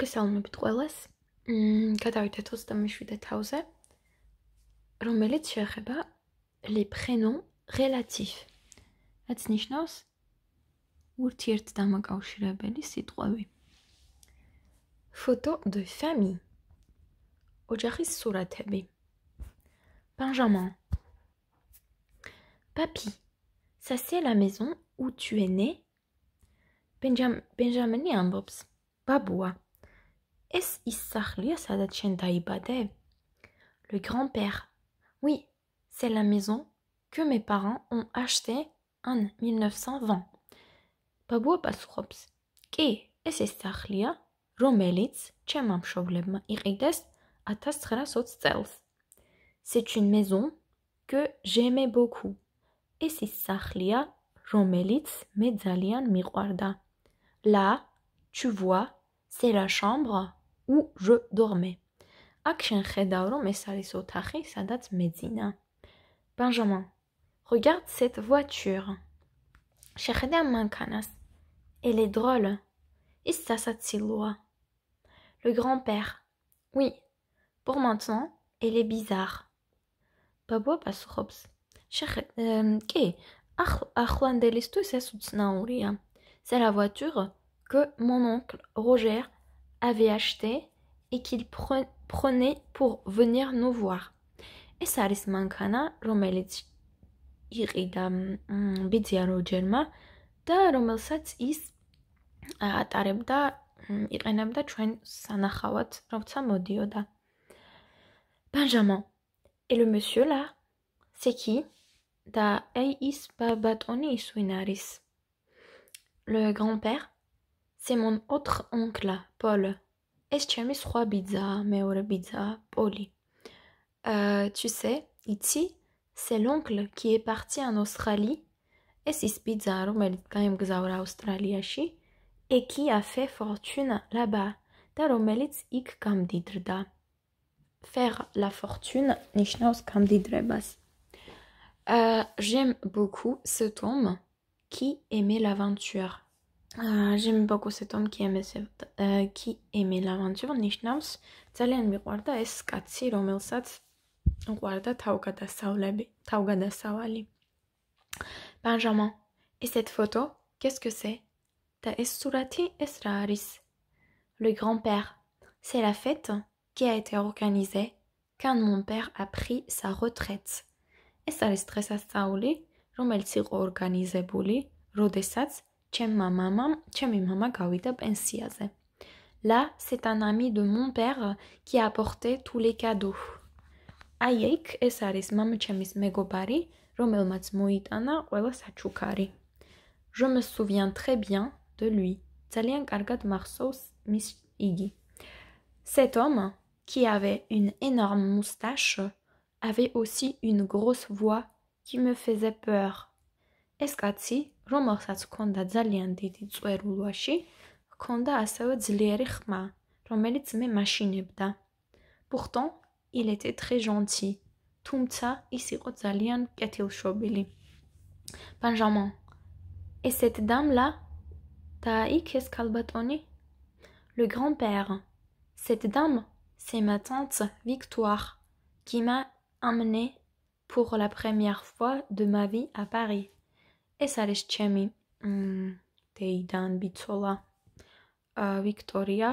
მოგესალმებით ყველას. გადავიდეთ 27-ე თავზე, რომელიც შეეხება les prénoms relatifs. რაც ნიშნავს სიტყვები. Photo de famille. ოჯახის სურათები. Benjamin. Papi, ça c'est la maison où tu es né? Benjamin, Benjamin box, Baboua. Est-ce Ibade Le grand-père. Oui, c'est la maison que mes parents ont achetée en 1920. Babua Basrops. Qui est Isarlia რომელიც ჩემმა მშობლებმა იყიდეს 1920 C'est une maison que j'aimais beaucoup. Et c'est სახლია, რომელიც მე ძალიან Là, tu vois, c'est la chambre je dormais à chien, redauro, mais ça les date Benjamin, regarde cette voiture chez mankanas. Elle est drôle et ça, ça Le grand-père, oui, pour maintenant, elle est bizarre. Papa, pas ce robes chez qui euh, à ah, ah, Juan de l'estuce à C'est la voiture que mon oncle Roger avait acheté et qu'il prenait pour venir nous voir. Et ça reste mankana, romelit irida hmm, bidia rogerma, da romelsat hmm, is atarebda iranabda chuan sanahawat rovtsa modioda. Oh, Benjamin, et le monsieur là, c'est qui? Da eis eh, babatoni suinaris. Le grand-père? C'est mon autre oncle, Paul. Est-ce que tu trois pizzas, mais euh, Tu sais, ici, c'est l'oncle qui est parti en Australie. Et c'est bizarre, mais quand même, il Et qui a fait fortune là-bas. ik kam Fer Faire la fortune, nishnaus kam didrebas. Euh, j'aime beaucoup ce tome qui aimait l'aventure. j'aime beaucoup cet homme qui aime qui aime l'aventure nishnams ძალიან მიყვარდა ეს კაცი რომელსაც უყვარდა თავგადასავლები თავგადასავალი Benjamin et cette photo qu'est-ce que c'est ta es surati es ra aris le grand-père c'est la fête qui a été organisée quand mon père a pris sa retraite ეს არის დღესასწაული რომელიც იყო ორგანიზებული როდესაც ჩემმა მამამ, ჩემი მამა გავიდა პენსიაზე. Là, c'est un ami de mon père qui a apporté tous les cadeaux. აიეკ esaris არის chemis megobari, რომელმაც moitana, ყველა sachukari. Je me souviens très bien de lui. ძალიან kargat მახსოვს mis igi. Cet homme qui avait une énorme moustache avait aussi une grosse voix qui me faisait peur ეს კაცი, რომელსაც ჰქონდა ძალიან დიდი წვერულვაში, ჰქონდა ასევე ძლიერი ხმა, რომელიც მე მაშინებდა. Pourtant, il était très gentil, Tumtsa ის იყო ძალიან კეთილშობილი. Benjamin, et cette dame-là, Taïk kalbatoni? Le grand-père. Cette dame, c'est ma tante Victoire, qui m'a amené pour la première fois de ma vie à Paris. ეს არის ჩემი დეიდან ბიცოლა ვიქტორია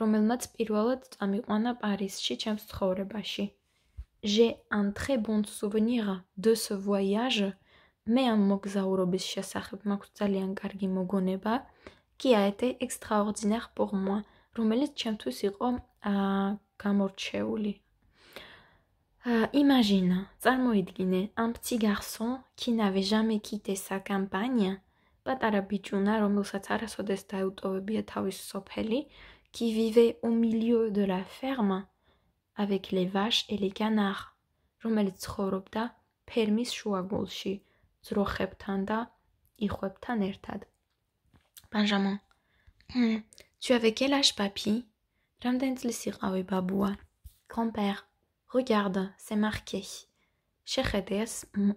რომელმაც პირველად წამიყვანა პარიზში ჩემს ცხოვრებაში j'ai un très bon souvenir de ce voyage mais un მოგზაურობის შესახებ მაქვს ძალიან კარგი მოგონება qui a été extraordinaire pour moi რომელიც ჩემთვის იყო აა გამორჩეული Euh, imagine, Zalmo un petit garçon qui n'avait jamais quitté sa campagne, qui vivait au milieu de la ferme avec les vaches et les canards. Romel Tsorobda, permis Shuagolshi, Tsrochebtanda, Ihoebtanertad. Benjamin, hmm, tu avais quel âge, papi? Ramdens le Babua, grand-père. Regarde, c'est marqué. Cheikh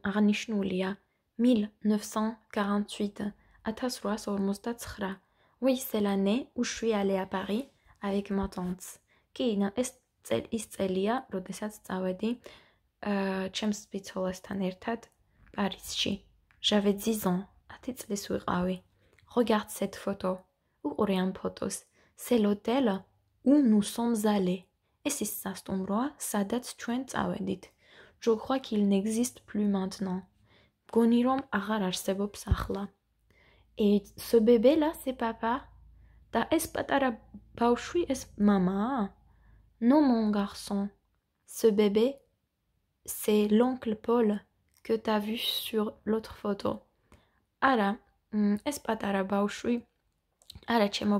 Arnishnoulia, 1948, Atasra sur Oui, c'est l'année où je suis allée à Paris avec ma tante. Kina استقلالية Rodesat zawedi à بيتولا ستانيرتاد باريس Parischi. J'avais 10 ans. Atitz les Suraoui. Ah Regarde cette photo. Ou Orient Potos. C'est l'hôtel où nous sommes allés. Et si ça tombe, ça date 20 ans. Je crois qu'il n'existe plus maintenant. Et ce bébé-là, c'est papa. Ta espatara paushui es maman? Non, mon garçon. Ce bébé, c'est l'oncle Paul que tu as vu sur l'autre photo. Ara, mm, espatara paushui. Ara, chemo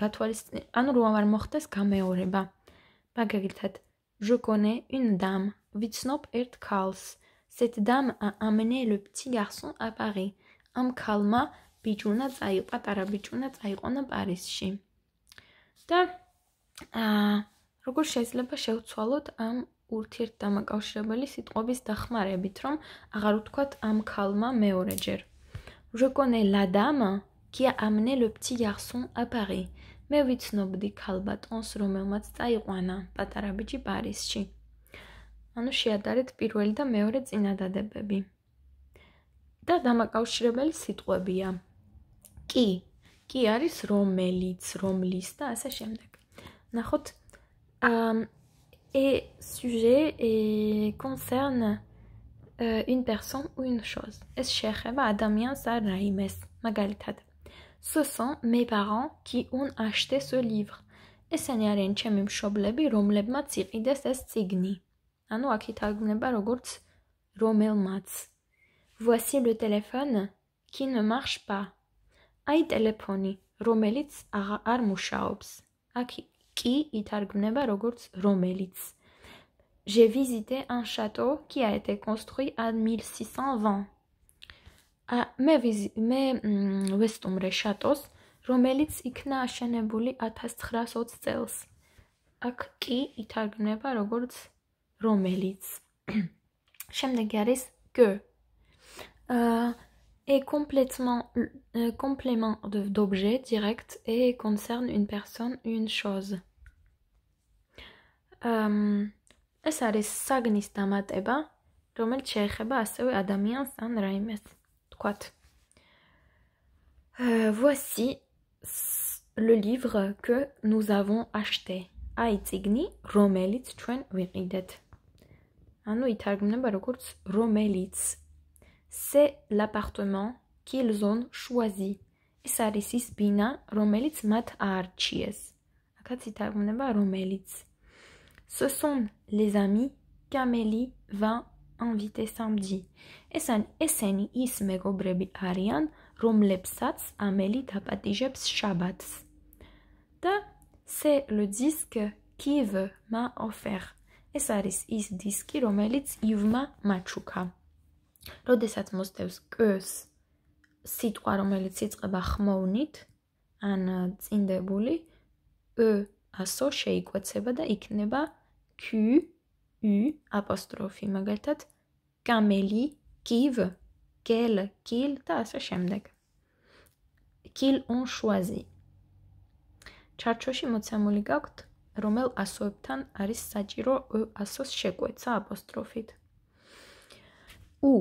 გათვალისწინე, ანუ რომ არ მოხდეს გამეორება. მაგალითად, je connais une dame, vitsnop ert kals. Cette dame a amené le petit garçon à Paris. Am kalma bijuna tsai patara bijuna tsaiqona Parisshi. და ა როგორ შეიძლება შევცვალოთ ამ ურთიერთდამოკავშირებელი სიტყვების დახმარებით, რომ აღარ უთქვათ ამ ქალმა მეორეჯერ. Je connais la dame, კი ამნე ლუპცი ჯარსონ აპარი მე ვიცნობდი ქალბატონს რომელმაც წაიყვანა პატარა ბიჭი პარიზში ანუ შეადარეთ პირველი და მეორე წინადადებები და დამაკავშირებელი სიტყვებია კი კი არის რომელიც რომლის და ასე შემდეგ ნახოთ ა ე სიუჟე ე კონცერნე ე ინ პერსონ უ ინ შოზ ეს შეხება ადამიანს არ რაიმეს მაგალითად Ce sont mes parents qui ont acheté ce livre. Et ce n'est rien que mes choblebi, romleb matzir, idès est signi. Ano akitagne barogurts, romel mats. Voici le téléphone qui ne marche pas. Aï téléphoni, romelitz armouchaobs. Aki qui itagne barogurts, romelitz. J'ai visité un château qui a été construit en 1620. ა მე ვიზი მე ვესტუმრე შატოს, რომელიც იქნა აშენებული 1920 წელს. აქ კი ითარგმნება როგორც რომელიც. შემდეგ არის que. ა est complètement euh, complément d'objet direct et concerne une personne une chose. Um, ეს არის საგნის დამატება, რომელიც შეეხება ასევე ადამიანს ან რაიმეს. Euh, voici le livre que nous avons acheté. Aïtigni, ah, Romelitz, chuan Viridet. Anu Itargne, Barokurz, Romelitz. C'est l'appartement qu'ils ont choisi. Isarisis, Bina, Romelitz, Mat, Archies. Akat, Itargne, Romelitz. Ce sont les amis qu'Amélie va invité samedi. ესენ ესენი ის მეგობრები არიან, რომლებსაც ამელი დაპატიჟებს შაბათს. და c'est le disque qu'Yves m'a offert. ეს არის ის დისკი, რომელიც ივმა მაჩუკა. როდესაც მოსდევს კს სიტყვა, რომელიც იწყება ხმოვნით, ან წინდებული ë ასო შეიკვეცება და იქნება ქ u აპოსტროფი მაგალითად გამელი give quel qu'il და ასე შემდეგ qu'il on choisi ჩარჩოში მოცემული გაქვთ რომელ ასოებთან არის საჭირო ë ასოს შეკვეცა აპოსტროფით u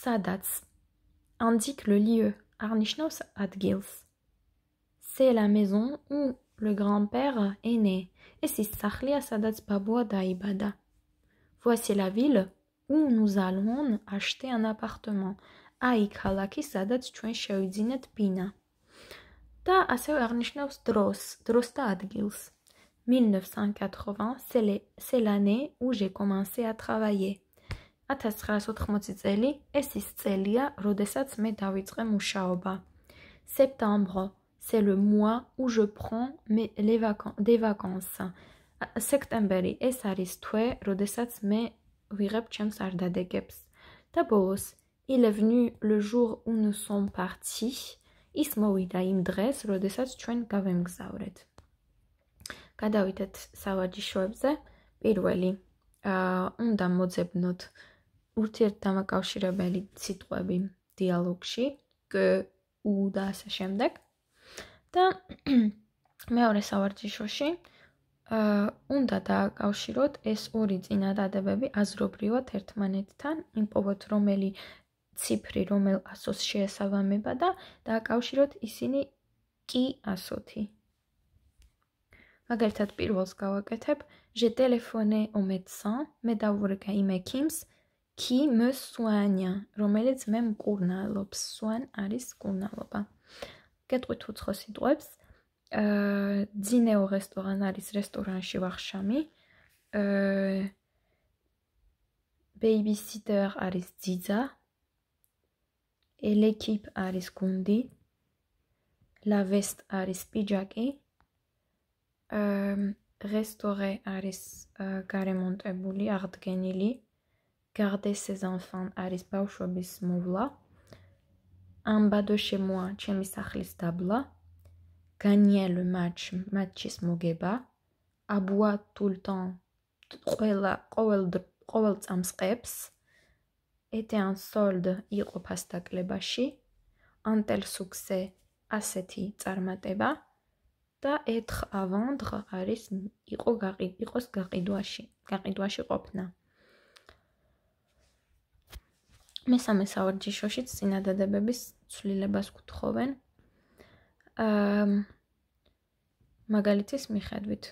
სადაც indique le lieu arnishnos adgils c'est la maison où le grand-père est né et c'est sahlia sadats babua daibada Voici la ville où nous allons acheter un appartement. აი ქალაქი, სადაც ჩვენ შევიძინეთ pina. »« Ta ასევე Arnishnaus dros, dros ta 1980 c'est l'année où j'ai commencé à travailler. 1980 წელი ეს ის წელია, როდესაც Septembre, c'est le mois où je prends mes les des vacances. სექტემბერი ეს არის თვე, როდესაც მე ვიღებ ჩემს არდადეგებს. და ბოლოს, il est venu le jour où nous sommes partis. ის მოვიდა იმ დღეს, როდესაც ჩვენ გავემგზავრეთ. გადავითეთ სავაჯიშოებზე. პირველი, აა, უნდა მოძებნოთ ურთიერთდამაკავშირებელი სიტყვები დიალოგში, გ უ და ასე შემდეგ. და მეორე სავარჯიშოში, აა, აა უნდა დააკავშიროთ ეს ორი ძინა დადებები აზრობრივად ერთმანეთთან, იმპოვოთ რომელი ციფრი რომელ ასოს შეესაბამება და დააკავშიროთ ისინი კი ასოთი. მაგალითად, პირველს გავაკეთებ je téléphoné au médecin, მე დავურგე იმე კიმს კი მე სვანია, რომელიც მე მკურნალობს, სვან არის მკურნალობა. გეტყვით უცხო სიტყვებს. აა ძინეო რესტორან არის რესტორანში ვახშამი. აა ბეიბისიტერ არის ძიძა. ელეკიპ არის გუნდი. ლა ვესტ არის პიჯაკი. აა რესტორე არის გარემონტებული, აღდგენილი. garder ses enfants არის ბავშვების მოვლა. ამბადო შემოა ჩემი სახლის დაბლა. აა gagner le match matches mogeba aboa tout le temps quella quel quel წამსყებს était un solde იყო ფასდაკლებაში antel succès ასეთი წარმატება და être à vendre არის იყო გაყი იყოს გაყიდვაში გაყიდვაში ყოფნა მესამე საურჯიშოშიც წინადადებების ცვლილებას გვთხოვენ მაგალითის მიხედვით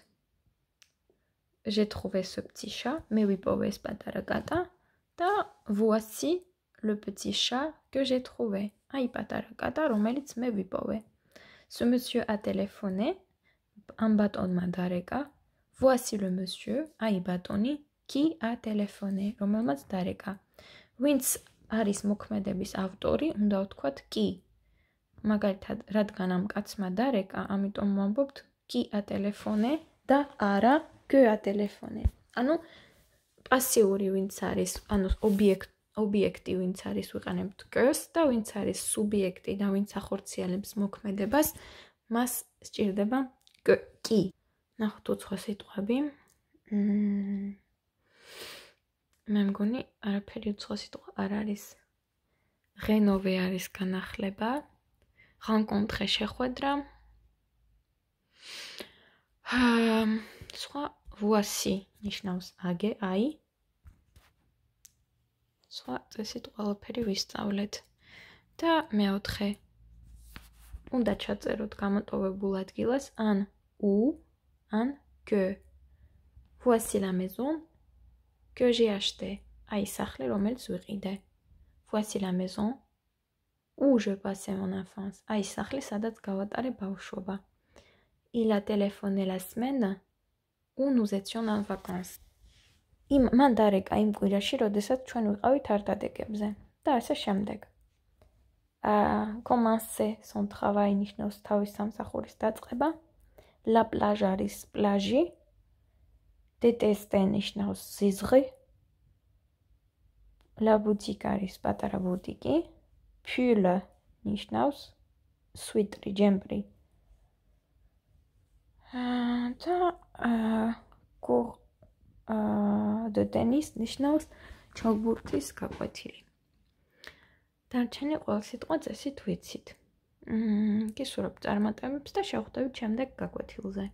j'ai trouvé ce petit chat mais oui pauvre ce patara kata და voici le petit chat que j'ai trouvé აი პატარა კატა რომელიც მე ვიპოვე ce monsieur a téléphoné un bâton madareka voici le monsieur აი ბატონი qui a téléphoné რომელმაც დარეკა ვინც არის მოქმედების ავტორი უნდა ვთქვათ კი მაგალითად, რადგან ამ კაცმა დარეკა, ამიტომ მომბობთ კია ტელეფონე და არა გია ტელეფონე. ანუ პასიური ვინც არის, ანუ ობიექტი ობიექტი ვინც არის უყანებთ გეს და ვინც არის სუბიექტი და ვინც ახორციელებს მოქმედებას მას სჭირდება კი ნახოთ უცხო სიტყვები მ მე მგონი არაფერი უცხო სიტყვა არ არის ღენოვე არის განახლება მ ხანკუნთხე შეხვედრა. აა სხვა voici ნიშნავს აგე აი. სხვა წესით ყველაფერი ვისწავლეთ. და მეოთხე. უნდა ჩაწეროთ გამოტოვებულ ადგილას ან u ან q. voici la maison que j'ai acheté. აი სახლი რომელიც ვიყიდე. voici la maison Où je passe mon enfance? Aï, sahli sadat gavatare baushoba. Il a téléphoné la semaine où nous étions en vacances. იმ მან დარეკა იმ კვირაში, როდესაც ჩვენ ვიყავით არდადეგებზე და ასე შემდეგ. აა, commencer son travail nichnos თავის სამსახურის დაწყება. La plage aris plage. Détester nichnos sizri. La boutique aris patara boutique. ფიულა ნიშნავს სვიტრი, ჯემპრი. აა და აა კურ აა დე ტენის ნიშნავს ჩოგბურთის გაკვეთილი. დარჩენი ყველა სიტყვა წესით ვიცით. მმ, გისურვებთ წარმატებებს და შევხვდებით შემდეგ გაკვეთილზე.